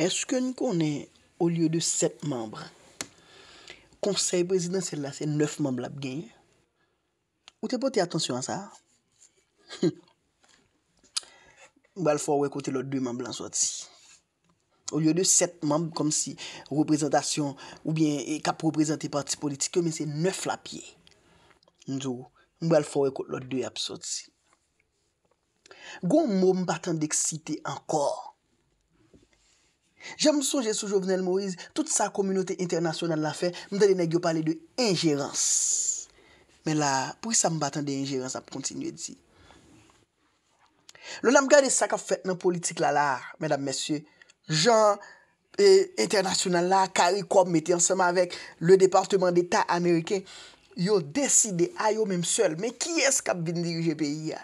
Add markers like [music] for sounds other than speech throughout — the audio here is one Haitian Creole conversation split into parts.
Eske nou konen O liyo de set membre Konsey prezident sel la Se neuf membre la pgen Ou te pote atensyon an sa Ou al fwa wekote Lote de membre lan sot si O liyo de set membre Kom si reprezentasyon Ou bien kap reprezenti parti politike Men se neuf la pye Nou al fwa wekote lote de ap sot si Gon mou mbatan dek site Ankor Jèm souje sou Jovenel Moïse, tout sa kominote internasyonan la fè, mwen dèlè nèk yo pale de ingerans. Mè la, pou y sa mbaten de ingerans ap kontinuè di. Lò nan m gade sa ka fèt nan politik la la, mèdam mèsyè, jan internasyonan la, kari kom mète ansèman avèk le departement d'Etat Amerikèn, yo deside a yo mèm sòl, mè ki esk ap bindi yu je peyi ya.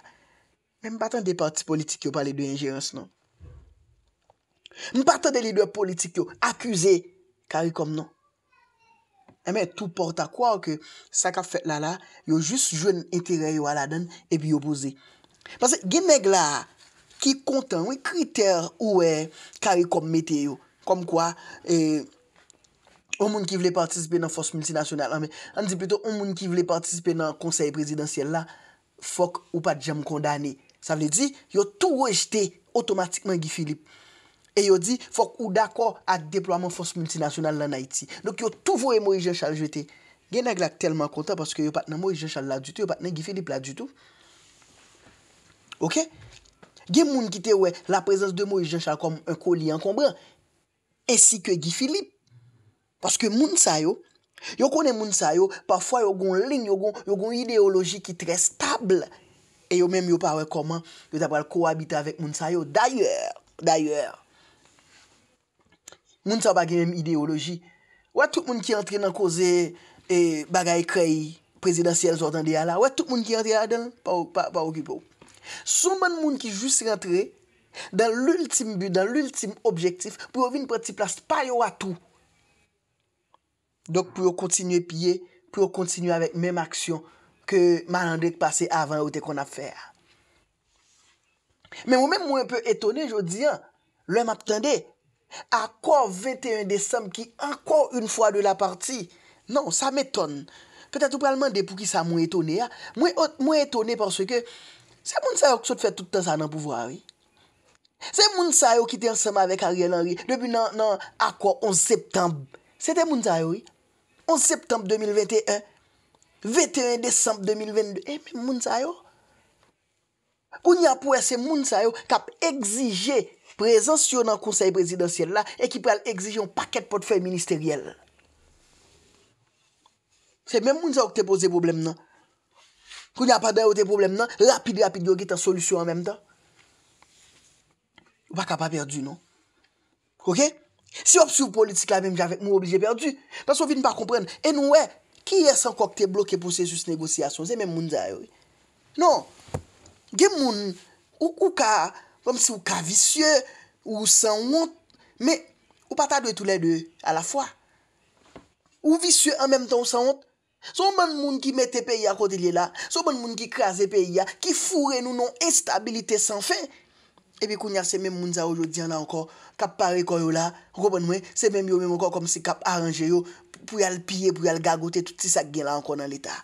Mè mbaten de parti politik yo pale de ingerans nou. Mpata de li dwe politik yo, akuse, kari kom non. Eme eh tout porta kwa ou ke sakap fet la la, yo jist jwen intere yo ala den, epi yo bouse. Pase gen meg la ki kontan wè kriter ou wè kari kom mete yo. Kom kwa, ou moun ki vle partisipe nan fos multinasyonal, an di pito ou moun ki vle partisipe nan konsey presidansyel la, fok ou pa djem kondane. Sa vle di, yo tout wè jte otomatikman gi Filip. E yo di, fok ou d'akor ak deploaman fos multinasional nan Haiti. Dok yo touvo e Moïse Jean Charles jwete. Gen nag lak telman kontan paske yo patnen Moïse Jean Charles la du tout, yo patnen Guy Philippe la du tout. Ok? Gen moun ki te we la prezans de Moïse Jean Charles kom un koli enkombran. E si kwe Guy Philippe. Paske moun sa yo. Yo kone moun sa yo, pafwa yo goun lin, yo goun ideologi ki tre stable. E yo menm yo pawe koman yo tabal kowabite avèk moun sa yo. D'ayòr, d'ayòr. Moun sa bagi mèm ideoloji. Wè tout moun ki antre nan koze e, bagay kreyi presidansyèl zotan diya la. Wè tout moun ki antre adan, pa ou kipou. Sou moun moun ki jous rentre, dan l'ultim but, dan l'ultim objektif, pou yo vin prati plas, pa yo atou. Dok pou yo kontinye piye, pou yo kontinye avèk mèm aksyon ke malande k pase avan ou te kon ap fè. Mè moun mèm mwen pè etone, jò diyan, lè m ap tende, akwa 21 Desem ki ankwa un fwa de la parti nan, sa meton peta tou pralman depo ki sa mwen etonè mwen etonè porswe ke se moun sayo ki sot fè toutan sa nan pouvwa se moun sayo ki te ansama vek Ariel Henry depi nan akwa 11 Septem se te moun sayo 11 Septem 2021 21 Desem 2022 e eh, moun sayo koun ya pou ese moun sayo kap exije Prezant si yo nan konsey prezidentiyel la, e ki pral egziji yon paket potfey ministeryel. Se men moun za ou te pose problem nan? Kou nye apaday ou te problem nan? Lapid-lapid yo ki tan solusyon an menm tan? Ou baka pa perdu nan? Ok? Si yo psouv politik la menm, javèk mou oblije perdu. Pas wou vin pa komprenn. E nou we, ki yè san kok te bloke pou se sus negosyasyon? Se men moun za yo. Non. Gen moun, ou kou ka... kom si ou ka visye ou san wout, me ou pata dwe tout le dwe a la fwa. Ou visye an menm tan ou san wout. Sou bon moun ki mette peyi a kote li la, sou bon moun ki krasi peyi a, ki fure nou nou enstabilite san fe. Ebi koun ya semen moun za oujodi an la anko, kap pare koyo la, kou bon mwen, semen yo menm anko, kom si kap aranje yo, pou yal piye, pou yal gagote, touti sa gen la anko nan lita.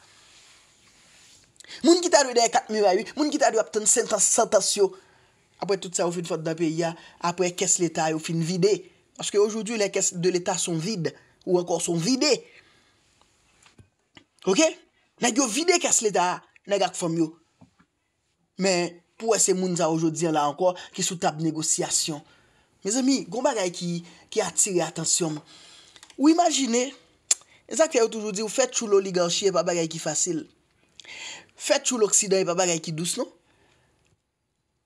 Moun ki ta dwe dey kat miwa yu, moun ki ta dwe ap ten sentan satasyo, apre tout sa ou fin fote da peyi ya, apre kes leta ou fin vide. Aske oujou di, le kes de leta son vide, ou ankon son vide. Ok? Na gyo vide kes leta, na gag fom yo. Men, pou wese moun za oujou di an la ankon, ki sou tab negosyasyon. Mez emi, kon ba gay ki atire atensyon. Ou imagine, e zak fè yo toujou di, ou fè chou l'oliganshi, e pa ba gay ki fasil. Fè chou l'oksidan, e pa ba gay ki dous, non?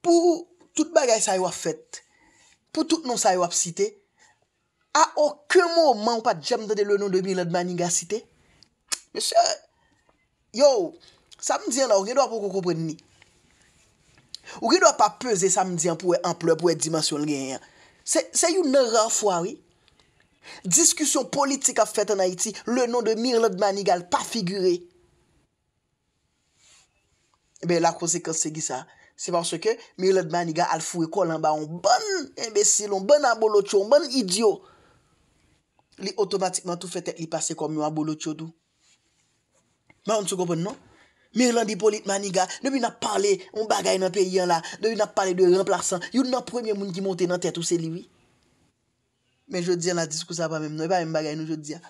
Pou... Tout bagay sa yo ap fet, pou tout nou sa yo ap site, a oke mou man ou pa djem dede le nou de Mirlot Manigal site. Mese, yo, sa m diyan nou, ou gen do ap pou kou koupren ni. Ou gen do ap pa peze sa m diyan pou we amplou, pou we dimasyon gen. Se yon nan rafwa, oui. Diskusyon politik ap fet an Haiti, le nou de Mirlot Manigal pa figure. Be la konsekans se gi sa, Se panse ke, Mirlande Maniga al fwe kolan ba on bon imbesil, on bon abolotyo, on bon idyo. Li otomatikman tou fe tek li pase kom yon abolotyo dou. Ma an sou kopon nan? Mirlande polit Maniga, dewi nan pale yon bagay nan peyen la, dewi nan pale dewe yon plaksan, yon nan premyen moun ki monte nan tet ou se liwi. Men jodi an la diskou sa pa mem nou, e pa yon bagay nou jodi an.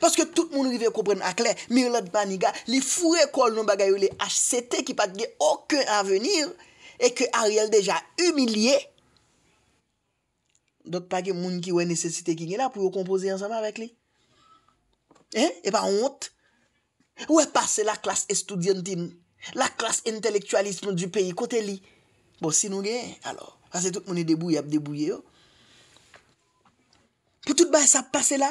Paske tout moun ivey kompren ak lè, mir lèd pa niga, li fure kol nou bagayou li HCT ki pat gen oken avenir, e ke Ariel deja humiliè. Dok pa gen moun ki wè nesecite ki gen la pou yo kompoze ansama avèk li. E pa hont. Ou e pase la klas estudiantin, la klas entelektualisme du peyi kote li. Bo, si nou gen, alò, ase tout moun e debouye ap debouye yo. Oh. Po tout ba sa pase la,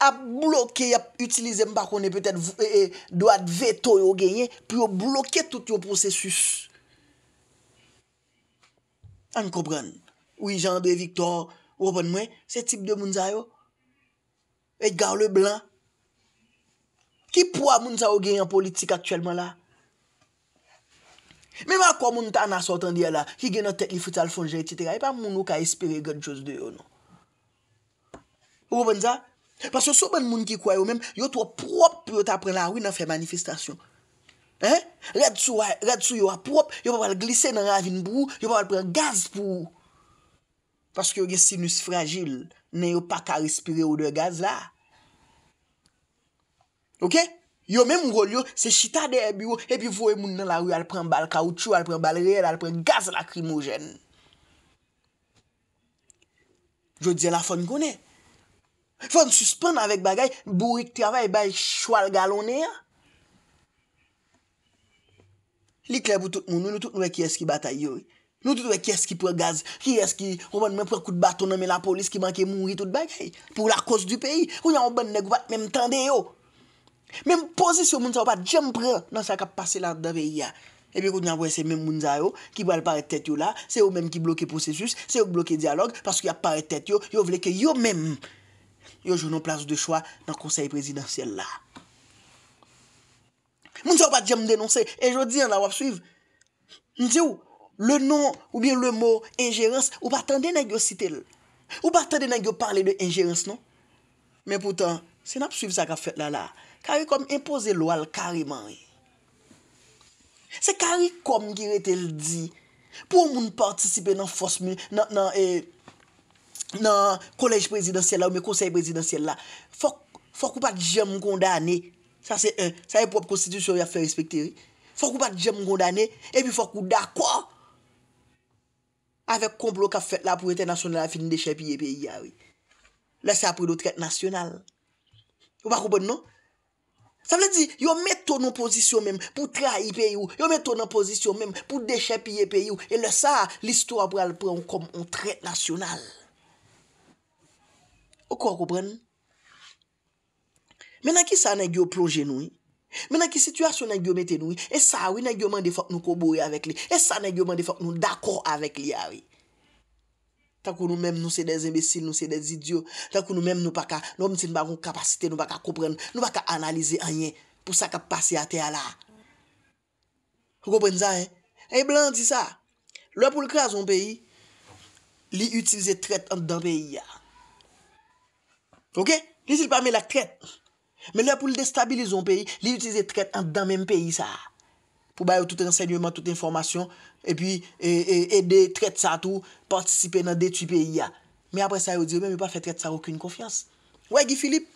ap blokye, ap utilize mba konen petèd eh, eh, doat veto yo genye pou yo blokye tout yo prosesus. An koubran? Ou yi jan de victor, wopan mwen, se tip de mounza yo? Et gaw le blan? Ki pou a mounza yo genye an politik aktyelman la? Me wak wak moun ta an asotan diya la, ki gen yo tek li foutal fonje, e pa moun nou ka espere gote jose de yo nou. Wopan sa? Pas yo sou ben moun ki kwa yo men, yo tou aprop pou yo ta pren la ou nan fe manifestasyon. Eh? Red sou yo aprop, yo pa pal glise nan ravine pou ou, yo pa pal pren gaz pou ou. Paske yo gen sinus fragil, nen yo pa ka respire ou de gaz la. Ok? Yo men moun rol yo, se chita de ebi ou, e pi vou e moun nan la ou, al pren bal kawtou, al pren bal re, al pren gaz la krimogen. Yo diye la fon konen. Fèm süspen avèk bagay, bourik travay bay chwal galonè ya. Li kle pou tout moun, nou tout nou wè kyes ki batay yoy. Nou tout nou wè kyes ki pre gaz, kyes ki, ou wè nou mè pre koute baton nanme la polis ki manke mounri tout bagay. Pou la kos du peyi, ou yon wè mwen neg wè mwen mwen tende yo. Mèm posisyon moun sa wè pa jem pre, nan sa kap pase la dave ya. E pi kout nou yon wè se mèm moun za yo, ki wè al pare tèt yo la, se yo mèm ki bloke posisyon, se yo bloke dialog, paskou yon pare tèt yo, yo vleke yo mèm. Yo jounon plase de chwa nan konsey presidansyel la. Moun se ou pa diye m denonse, e joun diye an la wap suive. Ndiye ou, le non ou bien le mor injerans, ou pa tende nan gyo sitel. Ou pa tende nan gyo parle de injerans, non? Men poutan, se nan psuive sa ka fet la la, karikom impose lwal kariman e. Se karikom gire tel di, pou moun partisipe nan fosmi, nan, nan, e... nan kolej prezidansyel la ou men konsey prezidansyel la, fok ou pa dijem moun kondane, sa se e, sa e prop konstitusyon ya fe respekteri, fok ou pa dijem moun kondane, e pi fok ou da kwa, avek komplo ka fet la pou ete nasyonal a finin deche piye peyi ya we. Le se apri do tret nasyonal. Ou pa koupon nou? Sa vle di, yo met ton nou pozisyon menm pou tra hi peyi ou, yo met ton nou pozisyon menm pou deche piye peyi ou, e le sa listo apre alpren koum ou tret nasyonal. Ou kwa koupren? Men a ki sa nan gyo plonje noui, men a ki situasyon nan gyo meten noui, e sa wè nan gyo mande fok nou koubouye avèk li, e sa nan gyo mande fok nou d'akor avèk li avèk. Takou nou mèm nou se des imbesil, nou se des idyo, takou nou mèm nou pa ka, nou mèm se nou bagon kapasite, nou pa ka koupren, nou pa ka analize anyen, pou sa kapasyate ala. Koupren zan, he? He blan di sa, lò pou l'kras an peyi, li utilize tret an dan peyi ya. Ok? Li si l pa me lak tret. Men lè pou l destabilizon peyi, li yu tise tret an dan menm peyi sa. Pou bayo tout rensegnouman, tout informasyon, epi e, e, ede tret sa tou, partisipe nan detu peyi ya. Men apre sa yu di, men yu pa fe tret sa wakoun konfians. Wè, Gifilip,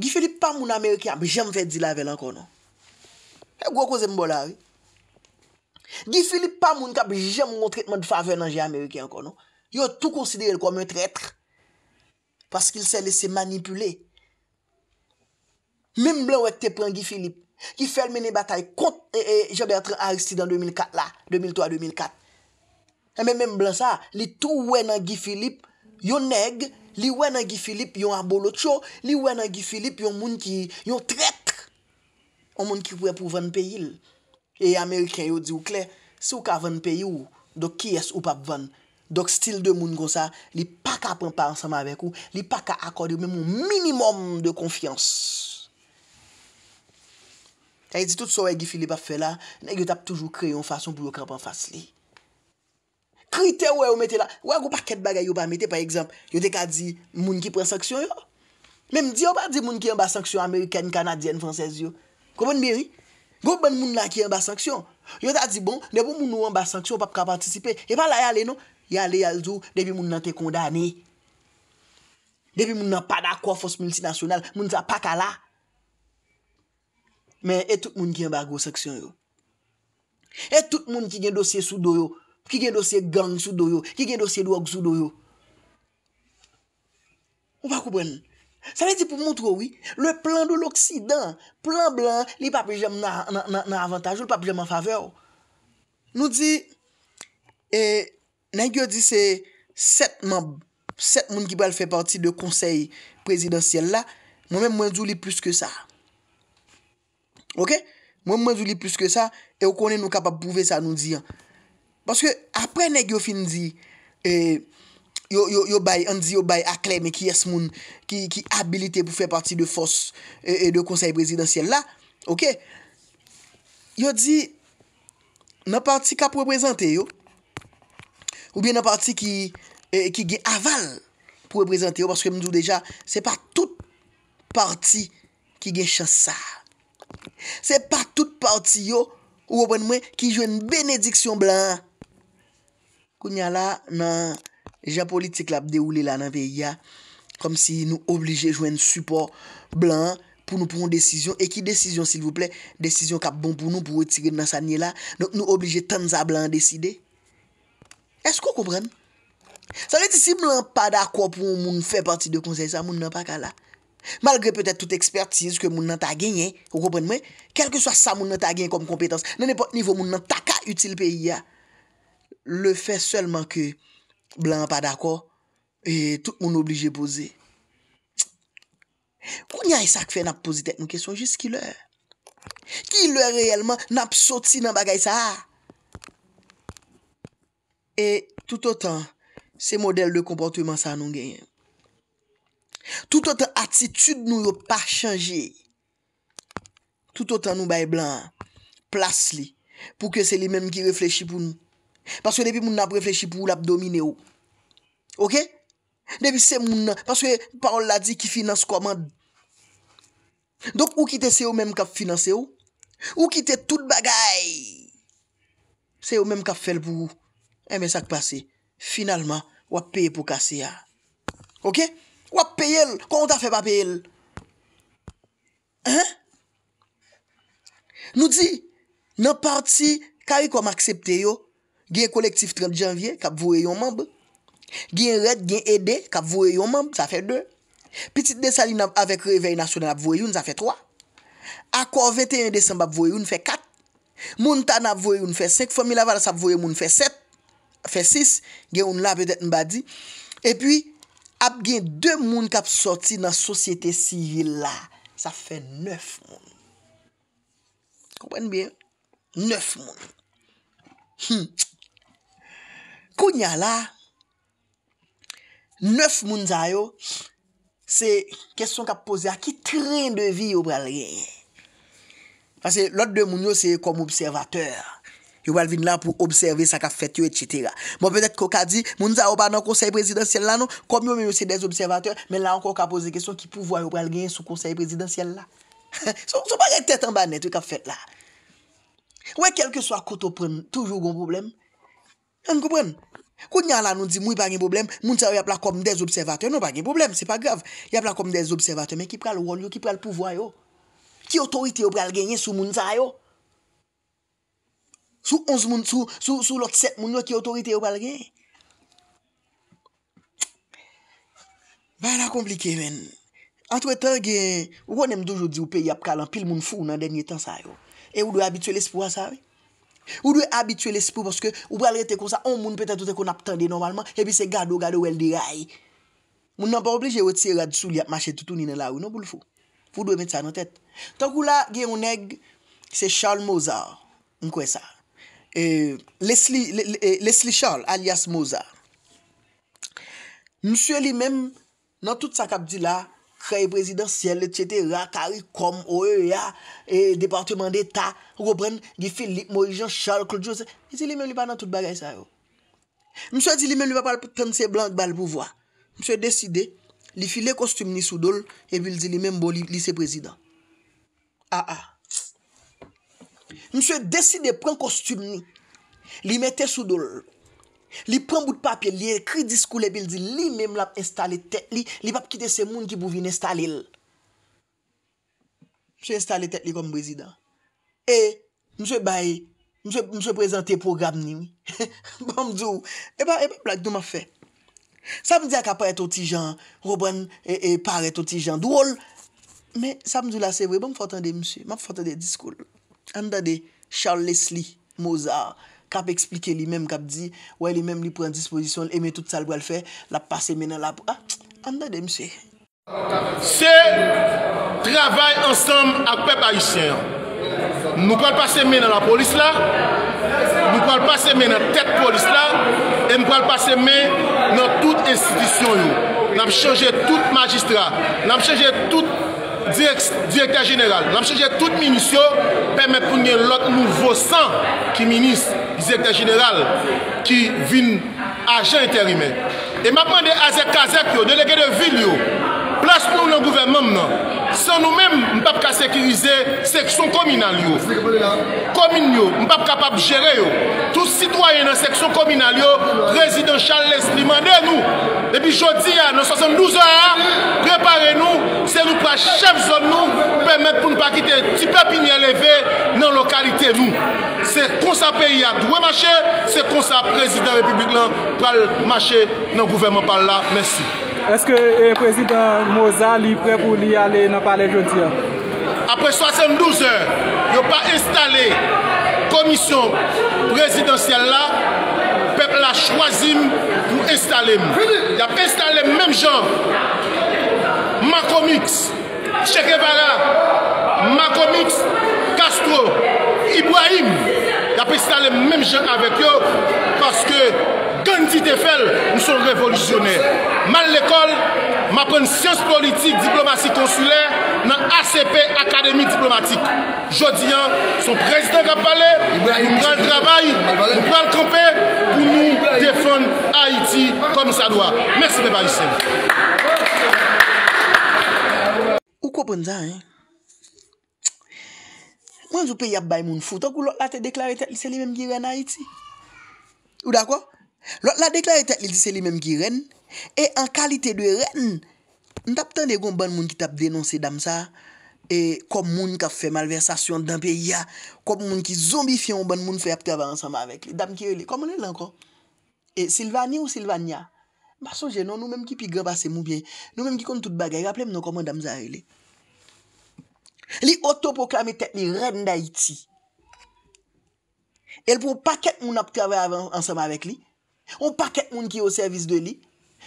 Gifilip pa moun Amerikyan, bi jem fe di la ven an konon. E wakou zem bolari. Gifilip pa moun ka bi jem moun tretman di fa ven an jen Amerikyan konon. Yo tou konsidere l komen tretre. Pask il se lese manipule. Mem blan wèk te pren Gifilip. Ki fèl mène batay kont jèbe atre aristi dan 2004 la. 2003-2004. E men mem blan sa, li tou wè nan Gifilip, yon neg, li wè nan Gifilip yon abolotcho, li wè nan Gifilip yon moun ki, yon tretre. Yon moun ki pou apou ven peyil. E Ameriken yo di ou kle, sou ka ven peyil, do ki es ou pap ven? Dok stil de moun kon sa, li pa ka pran pa ansanman vek ou, li pa ka akode mwen moun minimum de konfians. E di tout so wey Gifili pa fe la, ne yo tap toujou kreyon fason pou yo krapan fasy li. Kriter wey ou mette la, wey ou pa ket bagay ou pa mette, pa ekzamp, yo te ka di moun ki pran sanksyon yo. Mem di yo pa di moun ki yon ba sanksyon Ameriken, Kanadyen, Fransesyon. Kou moun meri? Gou moun moun la ki yon ba sanksyon. Yo ta di bon, ne pou moun ou an ba sanksyon, pa pran pa antisype. Yo e pa la yale non? Ya le yalzou, debi moun nan te kondane. Depi moun nan pa da kwa fos milisi nasyonal, moun sa pa kala. Men, e tout moun ki yon bago seksyon yo. E tout moun ki gen dosye sou do yo. Ki gen dosye gang sou do yo. Ki gen dosye do og sou do yo. Ou pa koubwen? Sa le di pou moun trouwi. Le plan do l'Oksidan, plan blan, li pa prijem nan avantaj. Ou li pa prijem an favew. Nou di, e... Nèk yo di se set moun ki pwèl fè partit de konsey presidansyel la, mwen mwen joulit plus ke sa. Ok? Mwen mwen joulit plus ke sa, e ou konen nou kapap pouve sa nou diyan. Paske apre nèk yo fin di, e, yo bay, an di yo bay aklem e ki yes moun, ki habilite pou fè partit de fòs e, e de konsey presidansyel la, ok? Yo di, nan partit ka pwè prezante yo, Ou bien nan parti ki eh, ge aval pou reprezenti yo. Paske mdou deja, se pa tout parti ki ge chansa. Se pa tout parti yo, ou wapwen mwen, ki jwen benediksyon blan. Kou nya la nan japonitik la apde ou li la nan veya. Kom si nou oblije jwen support blan pou nou pouron desisyon. E ki desisyon sil vouple, desisyon kap bon pou nou pou re tige nan sanye la. Nou oblije tan za blan desidey. Esko kou kompren? Sa re ti si blan pa dako pou moun fè pati de konsey sa, moun nan pa ka la? Malgre petè tout ekspertise ke moun nan ta genyen, kou kompren mwen? Kelke sa moun nan ta genyen kom kompetans, nan epote nivou moun nan ta ka util pe iya. Le fè selman ke blan pa dako, e tout moun oblije pose. Kou nyan y sak fè nan positek nou kesyon, jis ki lè? Ki lè reyelman nan pso ti nan bagay sa a? E tout otan, se model de kompontyman sa nou genyen. Tout otan, atitude nou yo pa chanje. Tout otan, nou bay blan, plas li, pou ke se li menm ki reflechi pou nou. Paswe depi moun ap reflechi pou ou lap domine ou. Ok? Depi se moun nan, paswe parol la di ki finance kwa man. Dok ou kite se yo menm kap finance ou? Ou kite tout bagay? Se yo menm kap fel pou ou? E eh, men sa k pasi, finalman, wap peye pou kasi ya. Ah. Ok? Wap peye el, kon wata fe pa peye el. Nou di, nan parti, kari kwa m aksepte yo, gen kolektif 30 janvye, kap vwoye yon mamb. Gen red, gen ede, kap vwoye yon mamb, sa fe 2. Petite desali avèk revèy nasyon nan ap vwoye yon, sa fe 3. Akor 21 desan, bap vwoye yon, fe 4. Moun ta nan ap vwoye yon, fe 5. Fomil aval sa ap vwoye yon, moun fe 7. Fè 6, gen un la pe det mbadi E pi, ap gen 2 moun kap sorti nan sosyete sivil la Sa fè 9 moun Komwen bien? 9 moun hmm. Kounya la 9 moun zayo Se kesyon kap pose a ki tren de vi yo pral gen Fase lot de moun yo se kom observateur Yo bal vin la pou observe sa ka fet yo, etc. Bon, petet ko ka di, mounza yo pa nan konsey prezidansyen la nou, kom yo men yo se dez observatyon, men la anko ka pose kesyon ki pou vwa yo pral genye sou konsey prezidansyen la. [laughs] So, so pa gen tetan ban net yo ka fet la. Wey, kelke swa koto pren, toujou gon problem. An kou pren? Kou nyan la nou di mounza yo yap la kom dez observatyon, yo nan pa gen problem, se pa grav. Yap la kom dez observatyon, men ki pral won yo, ki pral pou vwa yo. Ki otorite yo pral genye sou mounza yo. Sou 11 moun, sou lòt 7 moun wè ki otorite yo bal gen. Bè la komplike men. Antwè tan gen, wè wè nem doujou di wè pe yap kalan pil moun fou nan denye tan sa yo. E wè wè wè abitue l'espo wè sa wè. Wè wè wè abitue l'espo porske wè bal rete kon sa, on moun petan touten kon ap tende normalman, epi se gado gado wèl di ray. Moun nan pa wè obligè wè ti rad sou li ap mache toutouni nan la wè, nou pou l'fou. Wè wè wè met sa nan tet. Tan wè wè la gen wè neg, se Charles Mozart, mwen kwen sa, E, e, Leslie Charles alias Mozart. Mse li men, nan tout sa kapdi la, kreye prezidansyel, tchete, rakari, krom, oe, oe, ya, e departement de ta, roubren, gifili, morijan, Charles, Claude Joseph, li men li pa nan tout bagay sa yo. Mse li men li pa palp ten se blan kbal pou vwa. Mse deside, li fi le kostum ni sudol, e vil zi li men bo li se prezidans. A a. Mse deside pran kostum ni Li mette sou do l Li pran bout papye Li ekri diskou le bil di Li mem lap installe tekli Li pap kite se moun ki bou vin installe l Mse installe tekli kom prezident E, mse baye Mse prezante program ni [laughs] Bon mdou E pa blag do ma fe Sa mdou la se vre Bon mfotande msye Mfotande diskou l an da de Charles Leslie Mozart kap eksplike li menm kap di wè li menm li pren dispozisyon eme tout sal wèl fè l ap pase men nan lab ah, an da de mse se travay ansam ap pep a isen mou kwa l pase men nan la polis la mou kwa l pase men nan tet polis la e mou kwa l pase men nan tout insidisyon yo nan chanje tout magistrat nan chanje tout direktè genèral. Lam chanje tout minisyon pèmè poun gen lòt nouvo san ki minis direktè genèral ki vin ajan etèrimè. E mapan de azèk azèk yo, delege de vil yo, plas moun yon gouvenman mè. San nou men mbap ka sekirize seksyon komina liyo. Komina liyo, mbap kapab jere yo. Tous sitwoyen nan seksyon komina liyo, prezident Charles Lestri mande nou. Depi jodi ya, nan 72 a, prepare nou, se nou praj chef zon nou, pwemet pou nou pakite ti pepini eleve nan lokalite nou. Se konsa peyi ya, dwe mache, se konsa prezident republik lan, pral mache nan gouvenman pal la. Merci. Eske e prezident Moza li prebou li ale nan pale jontia? Apre 72 e, yo pa installe komisyon prezidential la, pepla chwazim nou installem. Ya pe installe menm jan, Makomix, Chekevara, Makomix, Castro, Ibrahim, ya pe installe menm jan avek yo, paske... gandite fel, nou son revolisyonè. Man l'ekol, ma pren siyon politik diplomatik konsuler nan ACP Akademik Diplomatik. Jodi an, son prezident kap pale, nou pran trabay, nou pran kampè, pou nou defon Haiti kom sa doa. Mersi de ba Yisselle. Ou kopon zan, mwen jou pe yap bay moun foute ou lò ate deklarite Yisselle mèm gire nan Haiti? Ou dakwa? Lò la deklari tèk li di se li mèm ki ren E an kalite de ren N tap tan dekoun ban moun ki tap denonsi dam sa E kom moun ka fè malversasyon Dampè ya Kom moun ki zombifyon O ban moun fè ap tè avè ansama avèk Dam ki e li kom moun el ankon E, e Silvani ou Silvania Baso jenon nou mèm ki pi grabase mou bien Nou mèm ki kon tout bagay Raple m nou kom moun dam sa e li Li otopoklame tèk li ren da iti El pou pakèk moun ap tè avè ansama avèk li Ou pa ket moun ki yo servis de li?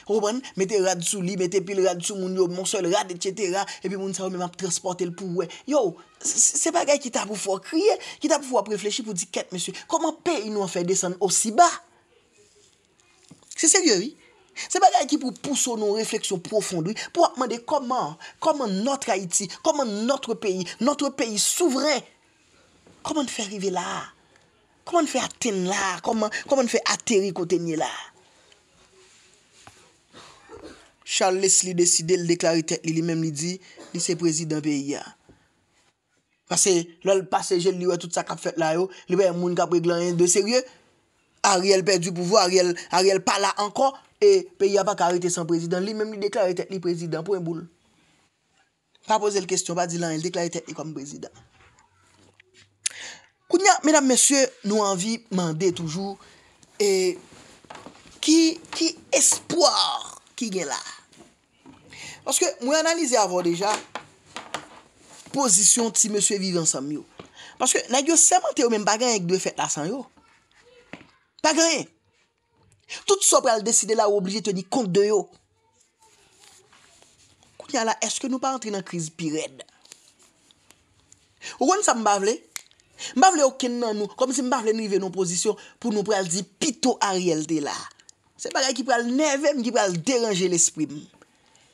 Ou mwen mette rad sou li, mette pil rad sou moun yo, moun sol rad, etc. E pi moun sa ou mwen ap transporte l pou wè. Yo, se pa gay ki ta pou fwa kriye, ki ta pou fwa preflechi pou di ket monsu, koman pe yi nou an fè desan osi ba? Se sèrye wè? Se pa gay ki pou pousse ou nou refleksyon profond wè, pou akman de koman, koman notre Haiti, koman notre peyi, notre peyi souvren, koman fè rive la a? Koman fè a ten la? Koman fè a teri kote nye la? Charles les li deside, li deklari tek li, li men li di, li se prezidant pe ya. Pase, lòl pasejel li wè tout sa kap fèt la yo, li wè moun kap reglan yon de serye, a riel pè du pouvo, a riel pa la anko, e pe ya pa ka rete san prezidant, li men li deklari tek li prezidant, pou en boule. Pa pose l kestyon, pa di lan, li deklari tek li kom prezidant. Koutnya, mèdam mèsyè, nou anvi mande toujou. E ki espoir ki gen la. Paske mwen analize avon deja. Posisyon ti mèsyè vivansam yo. Paske nagyo semante yo men bagren ek dwe fèt la san yo. Bagren. Tout sopre al deside la ou oblije teni kont de yo. Koutnya la, eske nou pa antre nan kriz pi red? O kon sa mbavle? Mbavle ou ken nan nou, komisi mbavle nou i ve nou posisyon pou nou prel di pito a riel de la. Se mbavle ki prel nevem, ki prel deranje l'esprim.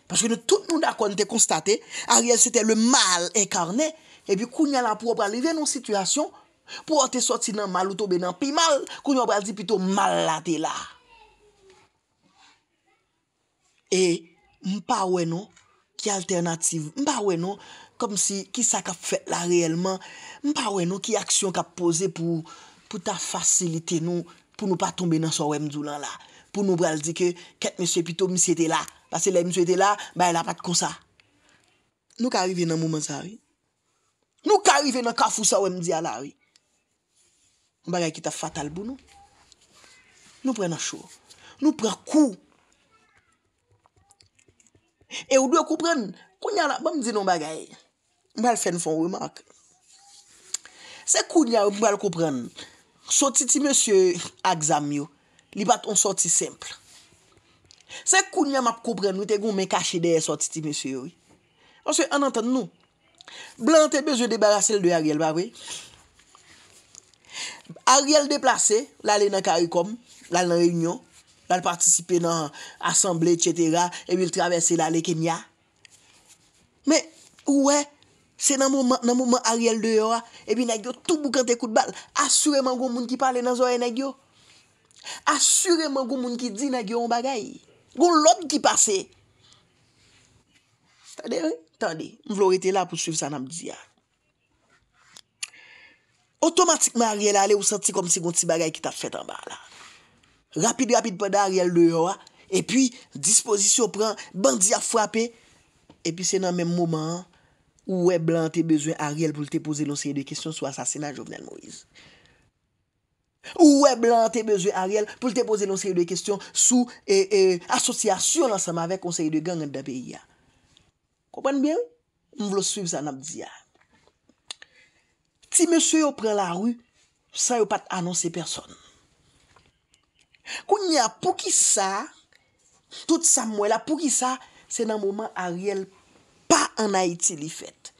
Pache ki nou tout nou da kon te konstate, a riel se te le mal enkarne, e pi kounya la pou ou prel i ve nou situasyon, pou ou te soti nan mal ou tobe nan pi mal, kounya ou prel di pito mal la de la. E mpa we nou ki alternatif, mpa we nou Kom si ki sa kap fet la reyelman, mpa we nou ki aksyon kap pose pou ta fasilite nou pou nou pa tombe nan so wèm djou lan la. Pou nou bral di ke ket mse pito mse ete la, pase le mse ete la, baye la pat kon sa. Nou ka arrive nan mouman sa rey. Nou ka arrive nan kafou sa wèm djou la rey. Mbagay ki ta fatal bou nou. Nou prena chou. Nou prena kou. E ou dwe koupren, kou nyan la, mba mdi nou mbagay. Mwen fè n fon wè mak. Se koun ya mwen mwen koupren, soti ti monsye aksam yo, li bat on soti semple. Se koun ya mwen koupren, wè te goun mwen kache dey soti ti monsye yo. Monsye, anantan nou. Blante be, jè debarase l de Ariel, ba wè. Ariel deplase, l alè e nan karikom, l alè nan reynyon, l alè partisipe nan asemble, etc. E wè l travesse l alè e Kenya. Mè, wè, Se nan mouman a riel de yowa, epi nagyo, tout boukante kout bal, asureman goun moun ki pale nan zoye nagyo. Asureman goun moun ki di nagyo yon bagay. Goun loun ki pase. Tande, mvlo rete la pou suif sa nan mdi ya. Otomatikman a riel a ale, ou santi kom si goun ti bagay ki ta fete an bala. Rapide, rapide pa da a riel de yowa, epi, dispozisyon pran, bandi a frape, epi se nan men mouman an, Ouwe blante bezwe Ariel pou lte pose lonseye de kistyon sou asasina Jovenel Moise. Ouwe blante bezwe Ariel pou lte pose lonseye de kistyon sou e, e, asosyasyon lansama vek konseye de gang an dabe ya. Koupan bien ou? Mvlo suiv sa nabdi ya. Ti msye yo pren la ru, sa yo pat anonsi person. Koun ya pou ki sa, tout sa mwen la pou ki sa, se nan mouman Ariel pwede. pa an a iti li fet.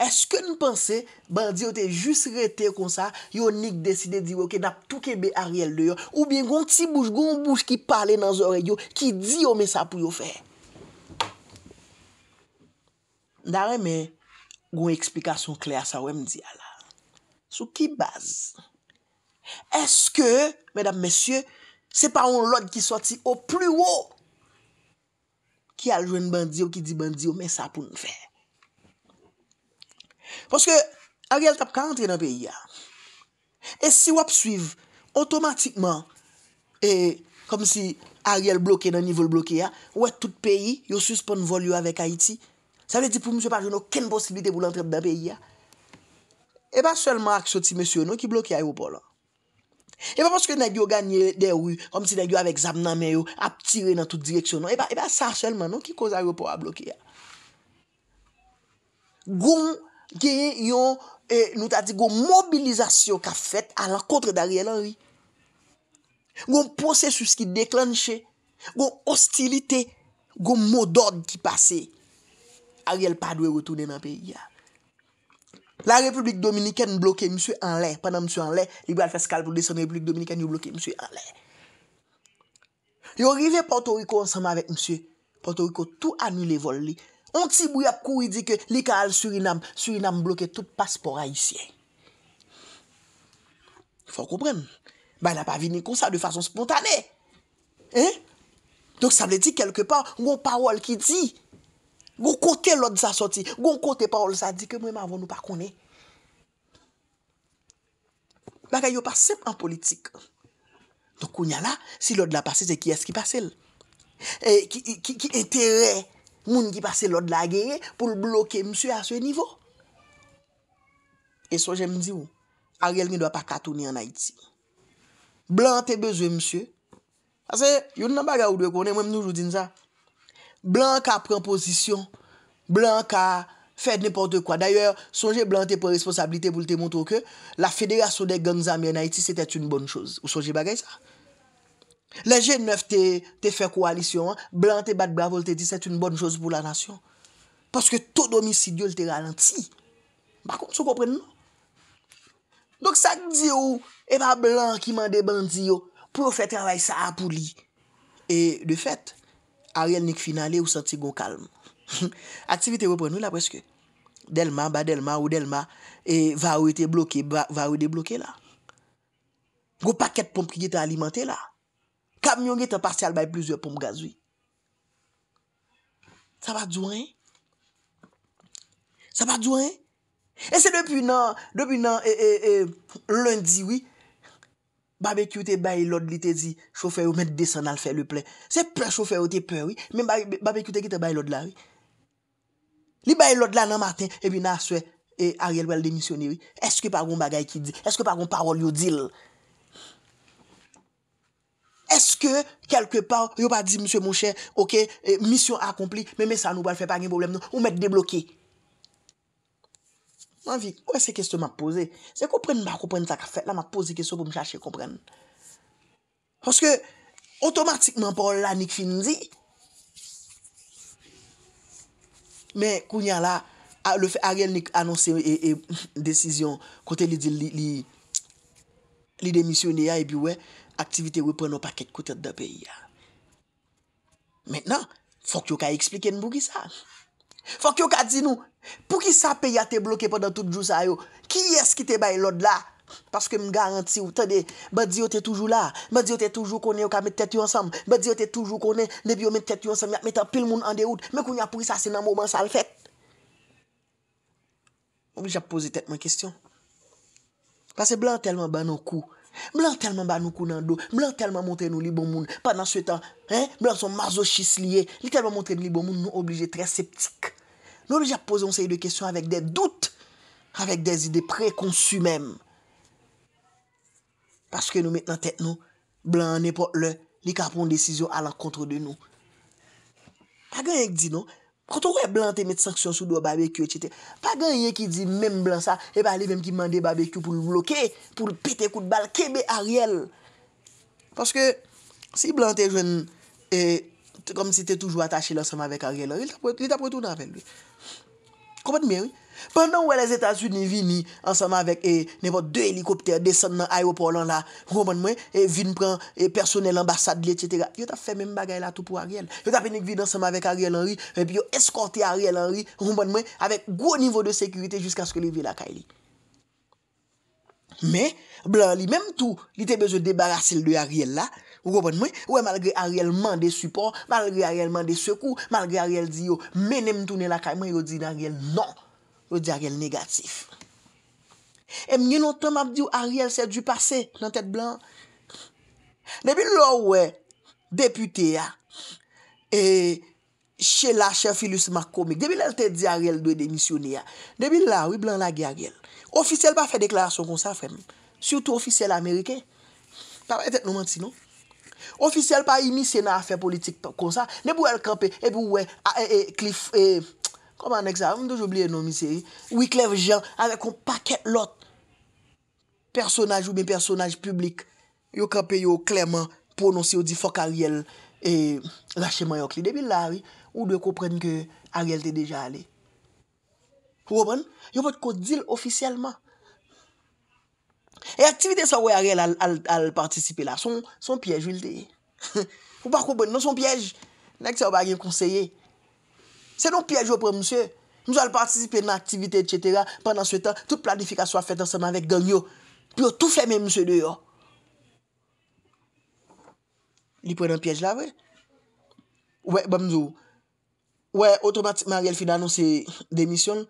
Eske nou panse, ban di yo te jis rete kon sa, yo nik deside di yo ke nap tou kebe a riel de yo, ou bien goun ti bouj, goun bouj ki pale nan zore yo, ki di yo me sa pou yo fe. Ndare me, goun eksplikasyon kler sa we mdi a la. Sou ki baz? Eske, medap mesye, se pa ou lod ki soti ou pli ou ou? Ki aljwen bandi yo, ki di bandi yo, mè sa pou nou fè. Poske Ariel tap ka antre nan peyi ya. E si wap suiv, otomatikman, e kom si Ariel bloke nan nivou bloke ya, wè tout peyi, yo swis pou nou vol yo avèk Haiti, sa wè di pou msè pa jounou ken posibite pou lantre nan peyi ya. E pa selman ak soti msè yo nou ki bloke ya yo pou lò. E pa poske nadyo ganyen de ou, kom si nadyo avek zam nan men yo, ap tire nan tout direksyon nou, e pa sa chelman nou ki koza yo pou a bloke ya. Gon gen yon, eh, nou ta di, gon mobilizasyon ka fet ala kontre da riyel an ou. Gon pose sou skit deklansye, gon ostilite, gon modod ki pase, a riyel padwe wotou den nan peyi ya. La Republik Dominiken bloke mswe an lè. Panan mswe an lè, libra feskal pou desen Republik Dominiken yo bloke mswe an lè. Yo rive Porto Rico ansama vek mswe. Porto Rico tou anou le vol li. On ksi bouy ap kou yi di ke li ka al Surinam. Surinam bloke tout pas pou rayisyen. Fò koupren. Ba yi la pa vinikou sa de fason spontane. Donk sa mle di kelke pa wou parol ki di. Gon kote lòd sa soti, gon kote paol sa di ke mwen avon nou pa kone. Baka yo pa sep an politik. Don konya la, si lòd la pase, se kye es ki pase lè. E, ki enterè moun ki pase lòd la geye pou l bloke msue a se nivou. E so jèm di ou, a gel gen do a pa katouni an Haiti. Blan te beze msue. Ase, yon nan baga ou dwe kone, mwen mnou joudin sa. Blan ka pren posisyon. Blan ka fè nipote kwa. D'ayor, sonje blan te pou responsabilite pou lte mwoto ke, la federasyon de genza mwenay ti, s'etè t'une bonn chouz. Ou sonje bagay sa? Le gen mef te fè koalisyon, blan te bat bravo lte ti, s'et t'une bonn chouz pou la nasyon. Paske to domisid yo lte ralenti. Bakon, sou kompren nou? Dok sa ki di ou, eva blan ki mande bandi yo, oh, pou fè travay sa apou li. E, de fèt, a rèl nèk finalè ou santi gon kalm. [laughs] Aktivite wè pren wè la preske. Delman, ba delman, ou delman, e va ou ete bloke, va ou ete bloke la. Gou paket pompe ki gete alimante la. Kabnyon gete en partial baye plizye pompe gaz wè. Sa va djouen. Sa va djouen. E se depi nan, depi nan, lundi wè, Babè ki ou te bay lòd li te di, choufer ou met desan al fè le plè. Se pre choufer ou te pè wè, mè babè ki ou te bay lòd la wè. Li bay lòd la nan matin, e bin aswe, e Ariel wèl denisyonè wè. Eske pa ron bagay ki di, eske pa ron parol yo dil. Eske, kelke pa, yo pa di msè mon chè, ok, eh, misyon akompli, mè mè sa nou wèl fè pa gen problem nou, ou met deblokè. Mwen vi, wè se keste mwen pose. Se kou pren mwen, kou pren sa kafe. La mwen pose kese pou mwen chache, kou pren. Foske, otomatikmen pou la nik finzi. Mwen kou nyan la, le fe a rèl nik anonsi e, e desisyon kote li di li demisyon ni ya e bi wè, aktivite wè pren wè pwè nou paket kote dè pe ya. Mwen nan, fok yo ka eksplike mwen bou ki sa. Fok yo ka di nou Pou ki sa pe ya te bloke pa dan tout jou sa yo Ki eski te bay lode la Paske m garanti ou Tade, badi yo te toujou la Badi yo te toujou konen yo ka met tete yon sam Badi yo te toujou konen Ne bi yo met tete yon sam Yat metan pil moun ande oud Mekoun ya pouri sa sinan mouman sal fet Ou bi jap pose tete mwen kistyon Pase blan telman ba nou kou Blan telman ba nou kou nan do Blan telman montre nou li bon moun Panan sou etan Blan son mazo chis liye Li telman montre li bon moun Nou oblige tre septik Nou li ja poson sey de kesyon avèk de non. dout, avèk de zide pre-konsu mèm. Paske nou met nan tet nou, blan ne pot lè, li ka pon desisyon alan kontre de nou. Pa gen yè ki di nou, koto wè blan te met sanksyon sou do babekyo, pa gen yè ki di mèm blan sa, e ba li mèm ki mande babekyo pou l'vloke, pou l'pite kout balkebe a riel. Paske si blan te jwen, e kom si te toujou atache lòsèm avèk a riel, li tapwè tou nan apèl lò. Kouman mè wè? Pendan wè lè Zeta Sud nè vini ansama wèk eh, nè vòt dè helikopter desan nan aéropor lan la, kouman mè wè, vini pran eh, personel ambasad lè, yot ap fè mè m bagay la tout pou Ariel. Yot ap mè nèk vini ansama wèk Ariel Henry, yon eskorte Ariel Henry, kouman mè wè, avèk gwo nivou de sekurite jiskanske lè vè la kaili. Mè, blan li, mèm tou li te bezo debarase lè de Ariel la, Wè e malgre Ariel mande support, malgre Ariel mande sekou, malgre Ariel di yo menem toune lakay, mwen yo di Ariel non, yo di Ariel negatif. E mnenon ton map di yo Ariel se di pase nan tèt blan. Debil lò wè depute ya, e chè la chè filus makomik, debil lèl tèt di Ariel dwe demisyon ya, debil la wè blan la gè Ariel. Oficiel pa fè deklarasyon kon sa fèm, syoutou oficiel amerike, pa wè tèt nou manti nou. Oficyel pa imisye nan afe politik kon sa, ne pou el krepe, e pou we, a, e, e, klif, e, koman ek sa, mdouj oubliye nou misye, ou i klev jan, ave kon paket lot, personaj ou mi personaj publik, yo krepe yo kleman, prononsi yo di fok a riel, e, lache man yo kli debil la, ou dwe koupren ke a riel te deja ale. Woban, yo pot kodil ofisyelman. E aktivite sa wè a rèl al partisipe la, son pièj wè l te yè. Fou pa kou boni, non son pièj, nèk se wè bagen konseye. Se non pièj wè prè monsè, monsè al partisipe nan aktivite, etc. Pendan sou etan, tout planifikasyon a fèt anseman vek ganyo, pi wè tout fèmè monsè de yò. Li prè nan pièj la, wè. Wè, bè monsè wè. Wè, otoman, mè a rèl fè nan anse demisyon,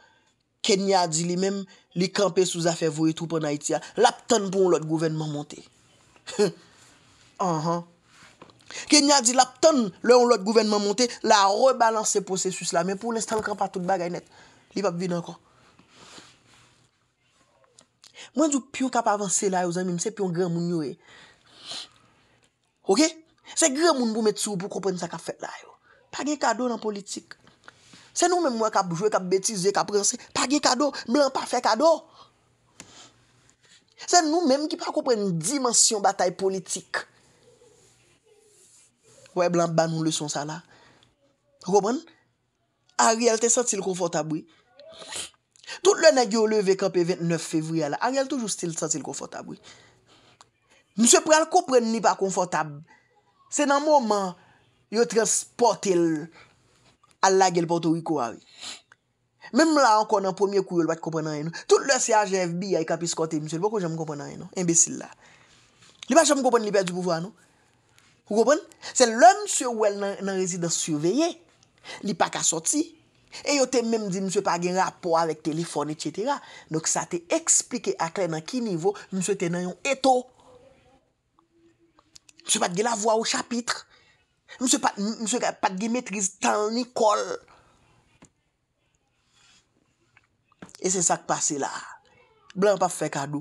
Kenyadi li menm li kampe sou zafèvou etou pou Naitia. Lap ton pou ou lot gouvernement monte. Kenyadi lap ton lou ou lot gouvernement monte la rebalanse posèsus la menm pou lè stan kampa tout bagay net. Li pap vi nan kon. Mwenjou piyon kap avanse la yo zanmim se piyon gen moun yo e. Ok? Se gen moun pou met sou pou kompon sa kap fèk la yo. Pa gen kado nan politik. Se nou men mwen kapjwe, kapbetize, kaprense, pagye kado, blan pa fe kado. Se nou men ki pa koupren dimensyon batay politik. Ouè blan ban nou le son sa la. Roman, a real te sotil konfortabwe. Tout le negyo leve kap e 29 fevri ala. A real toujou stil sotil konfortabwe. Mse pral koupren ni pa konfortabwe. Se nan mouman yo transportel konfortabwe. Allah gel pa ou tou wiko avi. Mem la an kon nan pomiye kou yo, l pa te kompon nan yon. Tout le CHF bi a yi kapis kote, msye, l pa kon jom kompon nan yon. Imbesil la. Li pa jom kompon li per du pouvo an nou? Kou kompon? Se lè msye ou el nan rezidans surveye, li pa ka soti. E yo te menm di msye pa gen rapor avek telefon et cetera. Dok sa te eksplike akle nan ki nivou msye te nan yon eto. Msye pa te gen la vwa ou chapitre. Mse pa ge metriz tan ni kol E se sak pase la Blan pa fe kado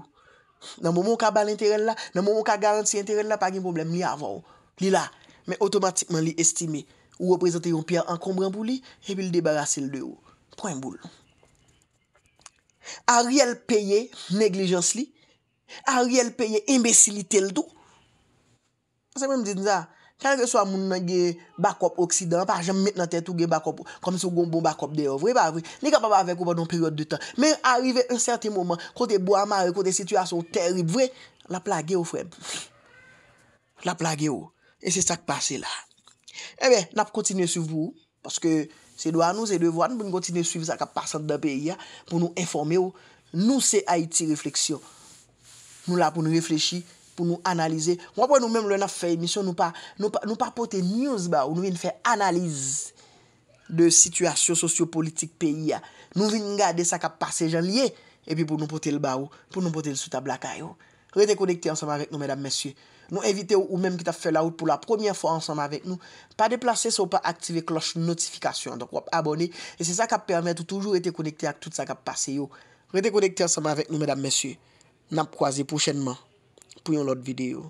Nan moun moun ka bal interen la Nan moun moun ka garansi interen la Pa gen problem li avan Li la Men otomatikman li estime Ou reprezentayon pi an kombran pou li E pi li debarase li de ou Poin boul A riel peye neglijans li A riel peye imbesili tel do Se mwen mwen dite nza kan reswa moun nan ge bakop oksidan, pa jem met nan ten tou ge bakop, komis yo gombo bakop deyo, vwe pa vwe, ne ka pa pa vek ou pa don peryote de tan, men arrive un serte mouman, kote bo amare, kote situasyon terib, vwe, la plage yo frem, la plage yo, e se sak pase la, ewe, eh na pou kontine souvou, paske se do anou, se devouan, pou nou kontine souv zaka pasan da peyi ya, pou nou informe yo, nou se Haiti Reflexion, nou la pou nou reflechi, nou la pou nou reflechi, pou nou analize. Mwa pou nou menm lè na fè emisyon, nou pa pote news ba ou, nou vin fè analize de situasyon sosyo-politik peyi ya. Ah. Nou vin gade sa kap pase jan liye, epi pou nou pote l'ba ou, pou nou pote l'souta blaka yo. Rete konekte ansama vek nou, mèdam mèsyè. Nou evite ou mèm ki ta fè laout pou la premier fò ansama vek nou. Pa deplase sou pa aktive kloche notifikasyon, dok wap abone. E se sa kap permète ou toujou rete konekte ak tout sa kap pase yo. Rete konekte ansama vek nou, mèdam mèsyè. pou yon lot videyo.